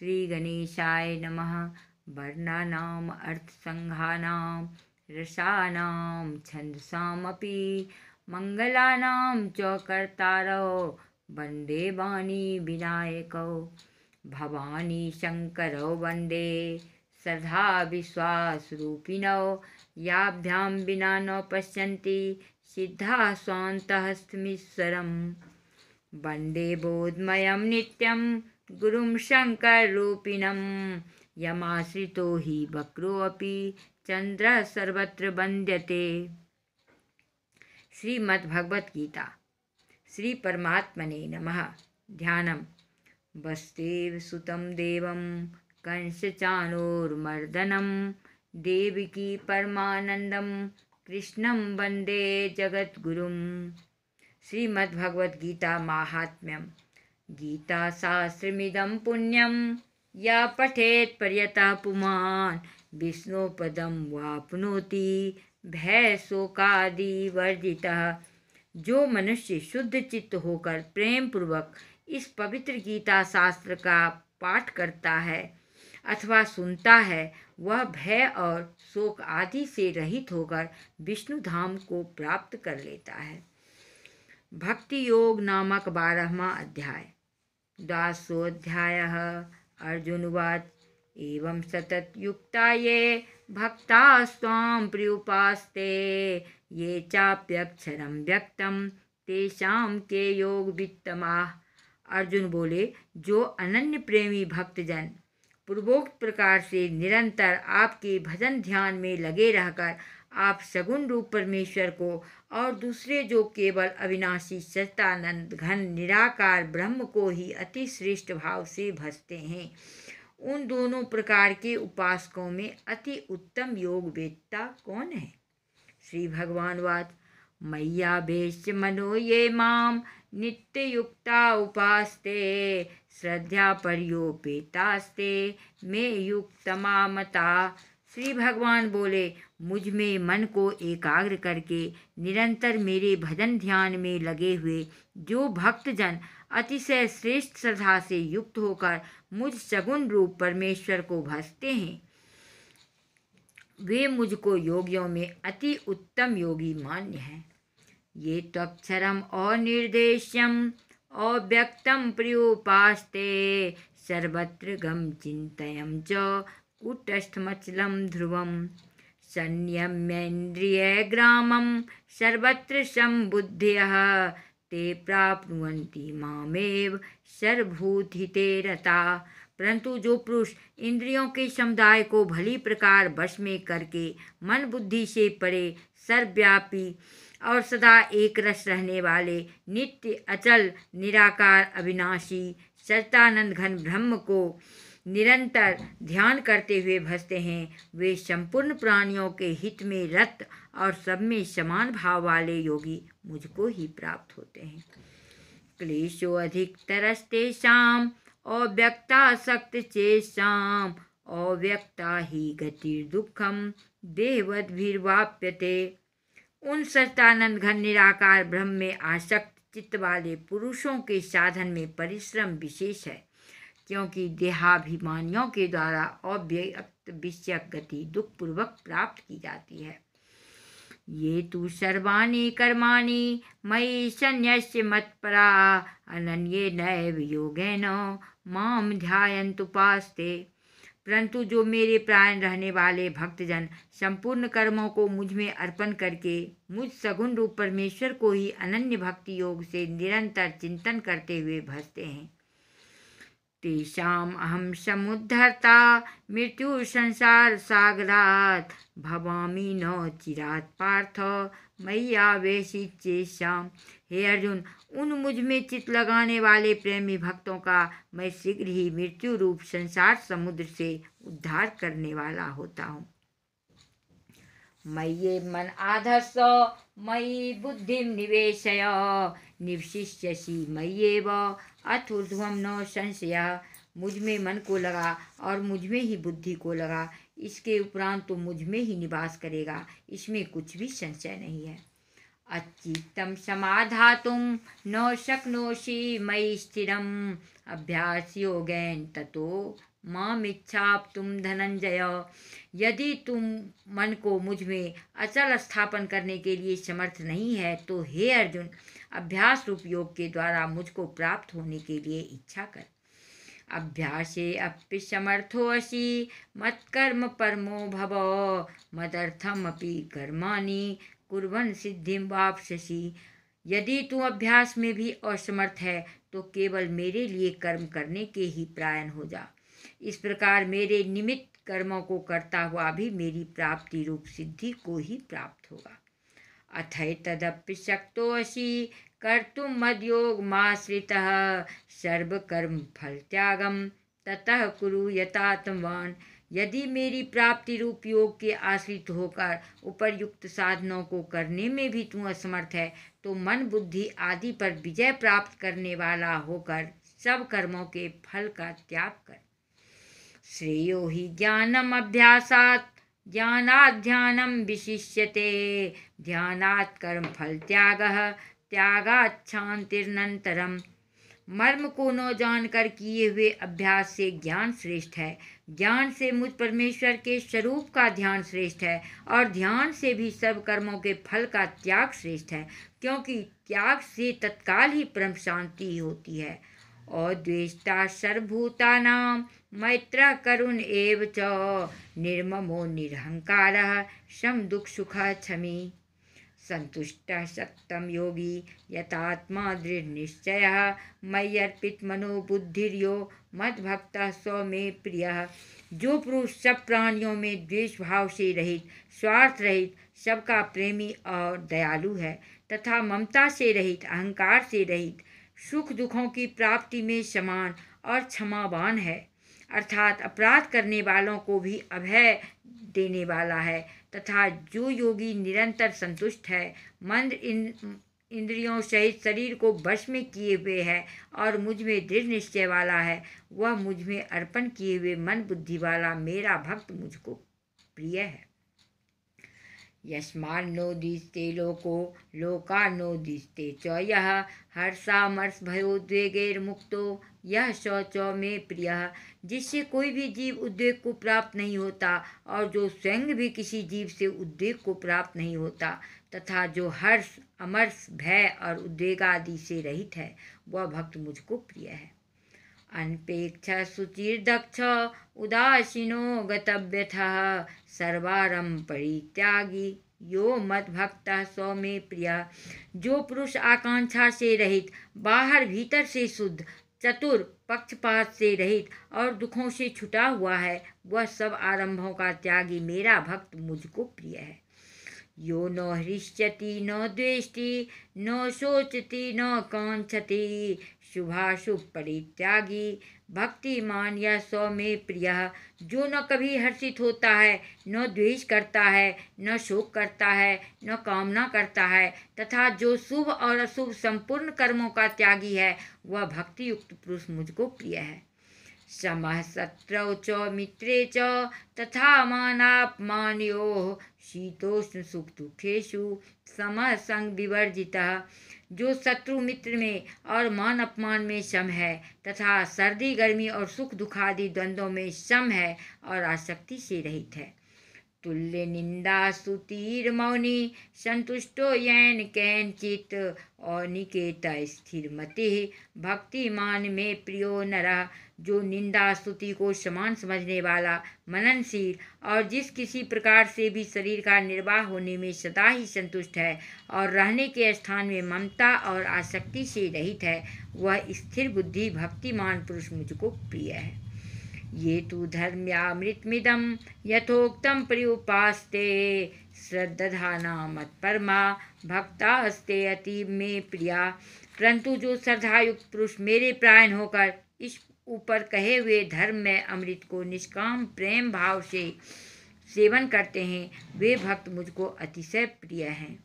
श्री गणेशाय नमः वर्णानाम् अर्थसङ्घानां रसानां छन्दसामपि मङ्गलानां च कर्तारौ वन्दे वाणी विनायकौ भवानी शङ्करौ वन्दे सदा विश्वासरूपिणौ याभ्यां विना न पश्यन्ति सिद्धा स्वान्तः स्मिश्वरं वन्दे बोधमयं नित्यं गुरु गुरुं तो ही हि अपी चंद्र सर्वत्र वन्द्यते गीता श्री परमात्मने नमः ध्यानम वस्तेव सुत देवं कंसचाणोर्मर्दनं देवकी परमानंदम कृष्णं वंदे जगद्गुरुं श्रीमद्भगवद्गीता महात्म्यम गीता गीताशास्त्रमिदं पुण्यं या पठेत् पर्यतः पुमान् विष्णुपदं वापनोति भयशोकादिवर्जितः जो मनुष्य शुद्ध चित्त होकर प्रेम पूर्वक इस पवित्र गीता शास्त्र का पाठ करता है अथवा सुनता है वह भय और शोक आदि से रहित होकर विष्णु धाम को प्राप्त कर लेता है भक्ति योग नामक बारहवा अध्याय अर्जुन अर्जुनुवाच एवं युक्ता ये स्वाम प्रियुपास्ते ये चाप्यक्षर व्यक्तम तेषाम के योग वित्तमा अर्जुन बोले जो अनन्य प्रेमी भक्तजन पूर्वोक्त प्रकार से निरंतर आपके भजन ध्यान में लगे रहकर आप सगुण रूप परमेश्वर को और दूसरे जो केवल अविनाशी सत्तानंद घन निराकार ब्रह्म को ही अति श्रेष्ठ भाव से भजते हैं उन दोनों प्रकार के उपासकों में अति उत्तम योग वेदता कौन है श्री भगवान वाद मैया भेष मनो ये माम नित्य युक्ता उपासते श्रद्धा पर्योपेतास्ते मे मामता श्री भगवान बोले मुझ में मन को एकाग्र करके निरंतर मेरे भजन ध्यान में लगे हुए जो भक्तजन अतिशय श्रेष्ठ श्रद्धा से युक्त होकर मुझ सगुण रूप परमेश्वर को भजते हैं वे मुझको योगियों में अति उत्तम योगी मान्य हैं ये त्वक्षरम और अव्यक्तम प्रियोपास्ते सर्वत्र गम चिंतम च कूटस्थमचलं ध्रुव संयम्येन्द्रियग्रामं सर्वत्र सम्बुद्ध्यः ते प्राप्नुवन्ति मामेव सर्वभूतहिते रता परंतु जो पुरुष इंद्रियों के समुदाय को भली प्रकार वश में करके मन बुद्धि से परे सर्वव्यापी और सदा एक रस रहने वाले नित्य अचल निराकार अविनाशी सच्चानंद घन ब्रह्म को निरंतर ध्यान करते हुए भजते हैं वे संपूर्ण प्राणियों के हित में रत और सब में समान भाव वाले योगी मुझको ही प्राप्त होते हैं क्लेशो अधिक तरसते चेषाम अव्यक्ता ही दुखम गतिर्दुखम वाप्यते उन सत्यानंद घन निराकार ब्रह्म में आसक्त चित्त वाले पुरुषों के साधन में परिश्रम विशेष है क्योंकि देहाभिमानियों के द्वारा अव्यक्त विषय गति दुखपूर्वक प्राप्त की जाती है ये तो सर्वाणी कर्माणी मई संन्यास्य मत्परा अन्य नैव न माम ध्यान पास्ते परंतु जो मेरे प्राण रहने वाले भक्तजन संपूर्ण कर्मों को मुझ में अर्पण करके मुझ सगुण रूप परमेश्वर को ही अनन्य भक्ति योग से निरंतर चिंतन करते हुए भजते हैं अहम समुद्धरता मृत्यु संसार सागरात भवामी न चिरात पार्थ मय्यावेशित चेष्याम हे अर्जुन उन मुझ में चित लगाने वाले प्रेमी भक्तों का मैं शीघ्र ही मृत्यु रूप संसार समुद्र से उद्धार करने वाला होता हूँ मैये मन आधस्स मई बुद्धिम निवेश निवशिष्यसी मय्येव अथ ऊर्धव न संशय मुझ में मन को लगा और मुझ में ही बुद्धि को लगा इसके उपरांत तो मुझ में ही निवास करेगा इसमें कुछ भी संशय नहीं है अचितम समाधा तुम न शक्नोशी मई स्थिरम अभ्यास योगैन ततो माम इच्छाप तुम धनंजय यदि तुम मन को मुझ में अचल स्थापन करने के लिए समर्थ नहीं है तो हे अर्जुन अभ्यास रूप योग के द्वारा मुझको प्राप्त होने के लिए इच्छा कर अभ्यासे अपि समर्थो असी मत्कर्म परमो भव मदर्थम अपि कर्माणि कुर्वन सिद्धिम वापसी यदि तू अभ्यास में भी असमर्थ है तो केवल मेरे लिए कर्म करने के ही प्रायण हो जा इस प्रकार मेरे निमित्त कर्मों को करता हुआ भी मेरी प्राप्ति रूप सिद्धि को ही प्राप्त होगा अथय तदप्य शक्तोसी कर्तुम मदयोग माश्रित सर्वकर्म फल त्यागम ततः कुरु यथात्मवान यदि मेरी प्राप्ति रूप योग के आश्रित होकर उपरयुक्त साधनों को करने में भी तू असमर्थ है तो मन बुद्धि आदि पर विजय प्राप्त करने वाला होकर सब कर्मों के फल का त्याग कर श्रेयो हि ज्ञानम अभ्यासात ज्ञानात् ध्यानम विशिष्यते ध्यानात् कर्म फल त्याग त्यागात शांतिरनंतरम मर्म को न जानकर किए हुए अभ्यास से ज्ञान श्रेष्ठ है ज्ञान से मुझ परमेश्वर के स्वरूप का ध्यान श्रेष्ठ है और ध्यान से भी सब कर्मों के फल का त्याग श्रेष्ठ है क्योंकि त्याग से तत्काल ही परम शांति होती है औद्वेष्टा सर्वभूता मैत्र करुण एव च निर्ममो सम दुख सुख क्षमी संतुष्ट सत्तं योगी यतात्मा दृढनिश्चयः मद भक्त स्व में प्रिय जो पुरुष सब प्राणियों में द्वेष भाव से रहित स्वार्थ रहित सबका प्रेमी और दयालु है तथा ममता से रहित अहंकार से रहित सुख दुखों की प्राप्ति में समान और क्षमावान है अर्थात अपराध करने वालों को भी अभय देने वाला है तथा जो योगी निरंतर संतुष्ट है मंद इन इंद्रियों सहित शरीर को वश में किए हुए है और मुझ में दृढ़ निश्चय वाला है वह मुझ में अर्पण किए हुए मन बुद्धि वाला मेरा भक्त मुझको प्रिय है यस्मान् नो दीस्ते लोको लोका नो दीस्ते च भयोद्वेगेर मुक्तो यह शौच में प्रिय जिससे कोई भी जीव उद्वेग को प्राप्त नहीं होता और जो स्वयं भी किसी जीव से उद्वेग को प्राप्त नहीं होता तथा जो हर्ष अमर्ष भय और उद्वेग आदि से रहित है वह भक्त मुझको प्रिय है अनपेक्षा सुचिर्दक्ष उदासीनो गतव्यथः सर्वारम परित्यागी यो मत भक्त सौ में प्रिया जो पुरुष आकांक्षा से रहित बाहर भीतर से शुद्ध चतुर पक्षपात से रहित और दुखों से छुटा हुआ है वह सब आरंभों का त्यागी मेरा भक्त मुझको प्रिय है यो न हृष्यति न द्वेष्टि न शोचति न कांक्षति शुभाशुभ परित्यागी भक्तिमान या सौ में प्रिय जो न कभी हर्षित होता है न द्वेष करता है न शोक करता है न कामना करता है तथा जो शुभ और अशुभ संपूर्ण कर्मों का त्यागी है वह भक्ति युक्त पुरुष मुझको प्रिय है समः च मित्रे च तथा शीतोष्ण सुख दुखेशु समसंग विवर्जिता जो शत्रु मित्र में और मान अपमान में सम है तथा सर्दी गर्मी और सुख दुखादि द्वंद्वों में सम है और आसक्ति से रहित है तुल्य निंदा स्तुतिर मौनी संतुष्टो यैन कैंचित अनिकेत स्थिर मति भक्तिमान में प्रियो नरा जो निंदा स्तुति को समान समझने वाला मननशील और जिस किसी प्रकार से भी शरीर का निर्वाह होने में सदा ही संतुष्ट है और रहने के स्थान में ममता और आसक्ति से रहित है वह स्थिर बुद्धि भक्तिमान पुरुष मुझको प्रिय है ये तो धर्म्यामृतमिदं यथोक्तं प्रियुपास्ते श्रद्धाना मत्परमा भक्ता हस्ते अति में प्रिया परंतु जो श्रद्धायुक्त पुरुष मेरे प्राण होकर इस ऊपर कहे हुए धर्म में अमृत को निष्काम प्रेम भाव से सेवन करते हैं वे भक्त मुझको अतिशय प्रिय हैं